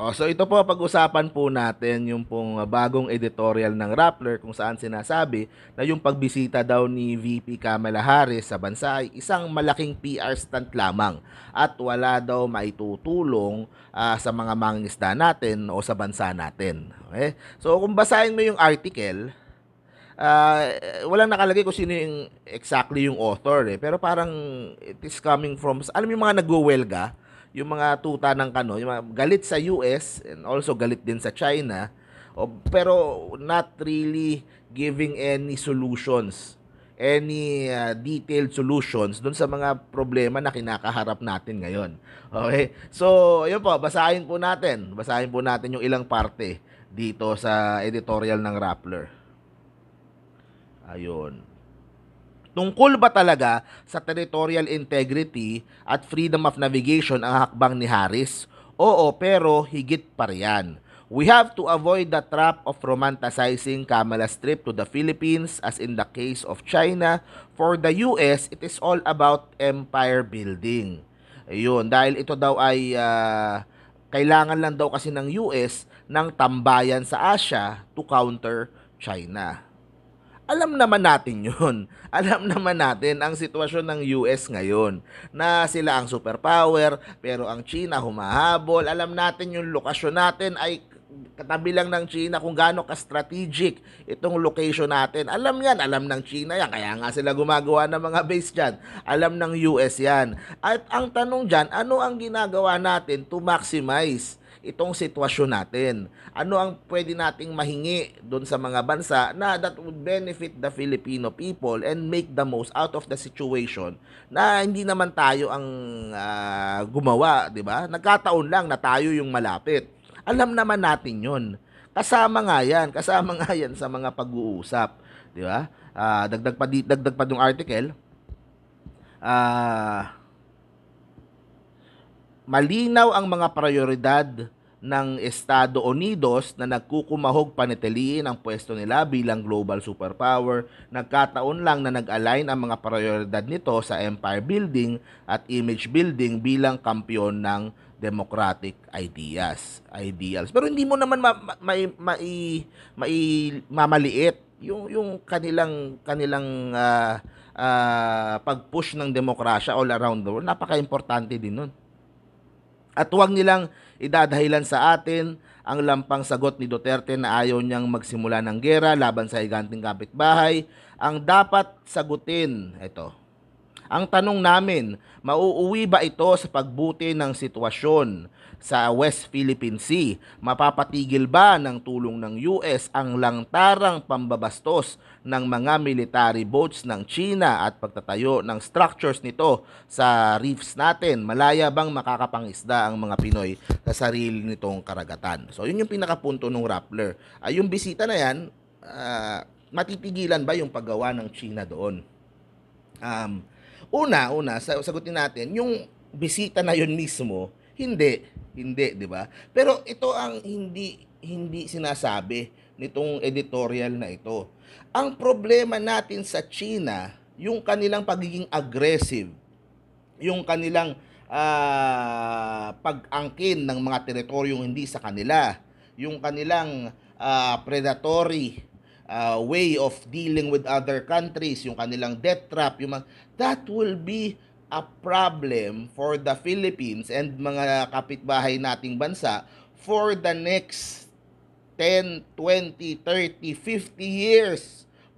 Oh, so ito po pag-usapan po natin yung pong ah, bagong editorial ng Rappler kung saan sinasabi na yung pagbisita daw ni VP Kamala Harris sa bansa ay isang malaking PR stunt lamang at wala daw maitutulong uh, sa mga mangingisda natin o sa bansa natin. Okay? So kung basahin mo yung article, uh, walang nakalagay kung sino yung exactly yung author eh. Pero parang it is coming from, alam yung mga nagwo-welga yung mga tuta ng kano, yung mga galit sa US and also galit din sa China, pero not really giving any solutions any uh, detailed solutions doon sa mga problema na kinakaharap natin ngayon. Okay? So, ayun po, basahin po natin. Basahin po natin yung ilang parte dito sa editorial ng Rappler. Ayun. Tungkol ba talaga sa territorial integrity at freedom of navigation ang hakbang ni Harris? Oo, pero higit pa riyan. We have to avoid the trap of romanticizing Kamala's trip to the Philippines as in the case of China. For the US, it is all about empire building. Ayun, dahil ito daw ay uh, kailangan lang daw kasi ng US ng tambayan sa Asia to counter China alam naman natin yun. Alam naman natin ang sitwasyon ng US ngayon na sila ang superpower pero ang China humahabol. Alam natin yung lokasyon natin ay katabi lang ng China kung gaano ka-strategic itong location natin. Alam yan, alam ng China yan, kaya nga sila gumagawa ng mga base dyan. Alam ng US yan. At ang tanong dyan, ano ang ginagawa natin to maximize itong sitwasyon natin. Ano ang pwede nating mahingi doon sa mga bansa na that would benefit the Filipino people and make the most out of the situation na hindi naman tayo ang uh, gumawa, 'di ba? Nagkataon lang na tayo yung malapit. Alam naman natin yun. Kasama nga yan. Kasama nga yan sa mga pag-uusap. Di ba? Uh, dagdag, pa, dagdag pa yung article. Ah... Uh, malinaw ang mga prioridad ng Estado Unidos na nagkukumahog panitiliin ang pwesto nila bilang global superpower. Nagkataon lang na nag-align ang mga prioridad nito sa empire building at image building bilang kampiyon ng democratic ideas, ideals. Pero hindi mo naman ma, ma, ma, mamaliit yung yung kanilang kanilang uh, uh, pag-push ng demokrasya all around the world. Napaka-importante din nun. At huwag nilang idadahilan sa atin ang lampang sagot ni Duterte na ayaw niyang magsimula ng gera laban sa higanting kapitbahay. Ang dapat sagutin, ito, ang tanong namin, mauuwi ba ito sa pagbuti ng sitwasyon sa West Philippine Sea? Mapapatigil ba ng tulong ng US ang langtarang pambabastos ng mga military boats ng China at pagtatayo ng structures nito sa reefs natin? Malaya bang makakapangisda ang mga Pinoy sa sarili nitong karagatan? So yun yung pinakapunto ng Rappler. Ay ah, yung bisita na yan, uh, ah, matipigilan ba yung paggawa ng China doon? Um, Una, una, sagutin natin, yung bisita na yun mismo, hindi, hindi, di ba? Pero ito ang hindi hindi sinasabi nitong editorial na ito. Ang problema natin sa China, yung kanilang pagiging aggressive, yung kanilang uh, pag-angkin ng mga teritoryong hindi sa kanila, yung kanilang uh, predatory uh, way of dealing with other countries, yung kanilang debt trap, yung that will be a problem for the Philippines and mga kapitbahay nating bansa for the next 10, 20, 30, 50 years.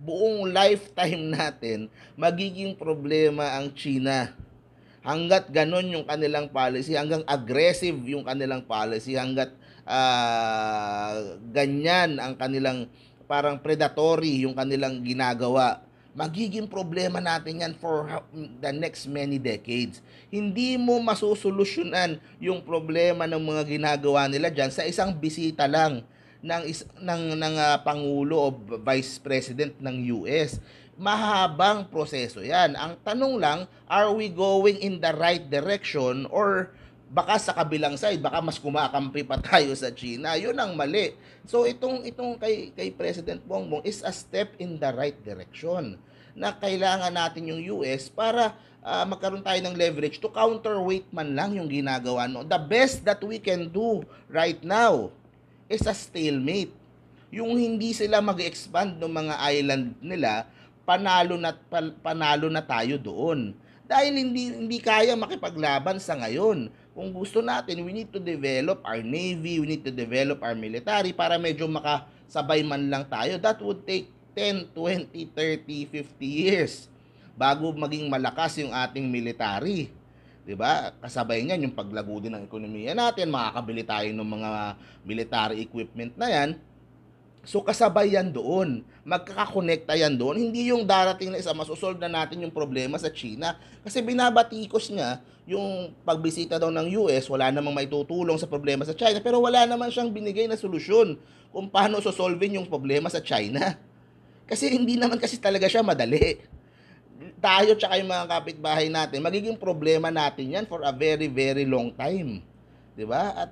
Buong lifetime natin, magiging problema ang China. Hanggat ganon yung kanilang policy, hanggang aggressive yung kanilang policy, hanggat uh, ganyan ang kanilang parang predatory yung kanilang ginagawa, magiging problema natin yan for the next many decades. Hindi mo masusolusyonan yung problema ng mga ginagawa nila dyan sa isang bisita lang ng is, ng ng uh, pangulo o vice president ng US. Mahabang proseso 'yan. Ang tanong lang, are we going in the right direction or baka sa kabilang side baka mas kumakampi pa tayo sa China. 'Yun ang mali. So itong itong kay kay President Bongbong is a step in the right direction na kailangan natin yung US para uh, magkaroon tayo ng leverage to counterweight man lang yung ginagawa no. The best that we can do right now is a stalemate. Yung hindi sila mag-expand ng mga island nila, panalo na panalo na tayo doon dahil hindi hindi kaya makipaglaban sa ngayon. Kung gusto natin, we need to develop our navy, we need to develop our military para medyo makasabay man lang tayo. That would take 10, 20, 30, 50 years bago maging malakas yung ating military. 'di ba? Kasabay niyan yung paglago din ng ekonomiya natin, makakabili tayo ng mga military equipment na 'yan So kasabay yan doon, magkakakonekta yan doon. Hindi yung darating na isa, masosolve na natin yung problema sa China. Kasi binabatikos niya yung pagbisita daw ng US, wala namang maitutulong sa problema sa China, pero wala naman siyang binigay na solusyon kung paano sosolvin yung problema sa China. Kasi hindi naman kasi talaga siya madali. Tayo tsaka yung mga kapitbahay natin, magiging problema natin yan for a very, very long time. 'di ba? At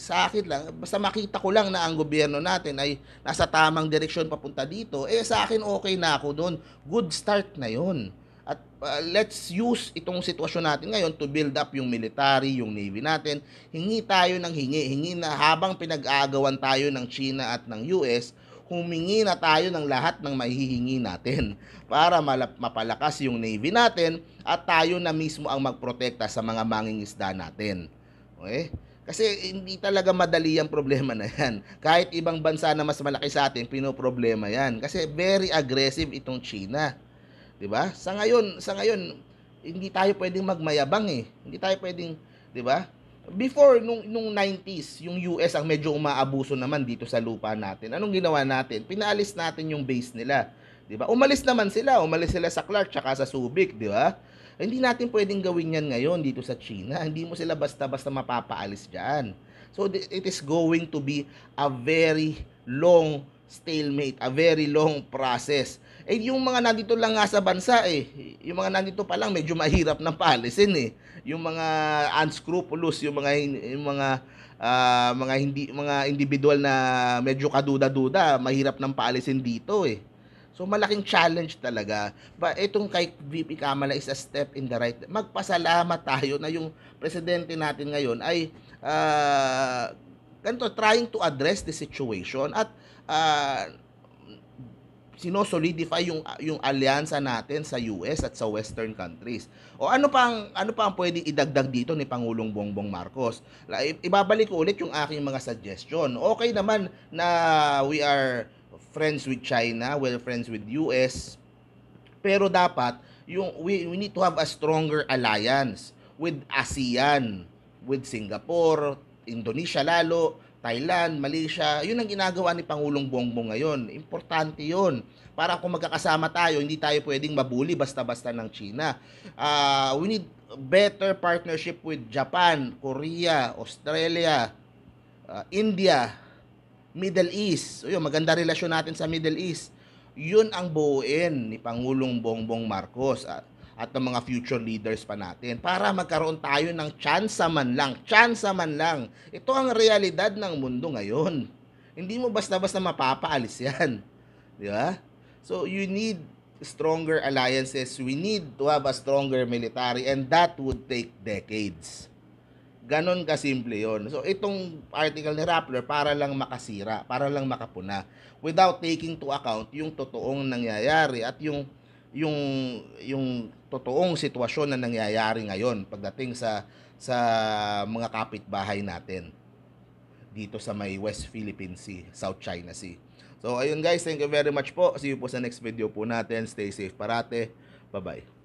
sa akin lang, basta makita ko lang na ang gobyerno natin ay nasa tamang direksyon papunta dito, eh sa akin okay na ako doon. Good start na yon. At uh, let's use itong sitwasyon natin ngayon to build up yung military, yung navy natin. Hingi tayo ng hingi. Hingi na habang pinag-aagawan tayo ng China at ng US, humingi na tayo ng lahat ng mahihingi natin para mapalakas yung navy natin at tayo na mismo ang magprotekta sa mga mangingisda natin. Okay? Kasi hindi talaga madali ang problema na yan. Kahit ibang bansa na mas malaki sa atin, pinoproblema yan. Kasi very aggressive itong China. 'Di ba? Sa ngayon, sa ngayon, hindi tayo pwedeng magmayabang eh. Hindi tayo pwedeng, 'di ba? Before nung nung 90s, yung US ang medyo umaabuso naman dito sa lupa natin. Anong ginawa natin? Pinalis natin yung base nila. 'di ba? Umalis naman sila, umalis sila sa Clark tsaka sa Subic, 'di ba? Hindi natin pwedeng gawin 'yan ngayon dito sa China. Hindi mo sila basta-basta mapapaalis diyan. So it is going to be a very long stalemate, a very long process. Eh yung mga nandito lang nga sa bansa eh, yung mga nandito pa lang medyo mahirap nang paalisin eh. Yung mga unscrupulous, yung mga yung mga uh, mga hindi mga individual na medyo kaduda-duda, mahirap nang paalisin dito eh. So malaking challenge talaga. But itong kay VP Kamala is a step in the right. Magpasalamat tayo na yung presidente natin ngayon ay uh, ganito, trying to address the situation at uh, sinosolidify yung yung alyansa natin sa US at sa western countries. O ano pang ano pang pwedeng idagdag dito ni Pangulong Bongbong Marcos? Ibabalik ko ulit yung aking mga suggestion. Okay naman na we are friends with China, well friends with US. Pero dapat yung we, we need to have a stronger alliance with ASEAN, with Singapore, Indonesia lalo, Thailand, Malaysia. Yun ang ginagawa ni Pangulong Bongbong ngayon. Importante yun. Para kung magkakasama tayo, hindi tayo pwedeng mabuli basta-basta ng China. Uh, we need better partnership with Japan, Korea, Australia, uh, India, Middle East. So yun, maganda relasyon natin sa Middle East. Yun ang buuin ni Pangulong Bongbong Marcos at, at ng mga future leaders pa natin para magkaroon tayo ng chance man lang, chance man lang. Ito ang realidad ng mundo ngayon. Hindi mo basta-basta mapapaalis yan. Di ba? So you need stronger alliances. We need to have a stronger military and that would take decades. Ganon simple yon. So itong article ni Rappler para lang makasira, para lang makapuna without taking to account yung totoong nangyayari at yung yung yung totoong sitwasyon na nangyayari ngayon pagdating sa sa mga kapitbahay natin dito sa may West Philippine Sea, South China Sea. So ayun guys, thank you very much po. See you po sa next video po natin. Stay safe parate. Bye-bye.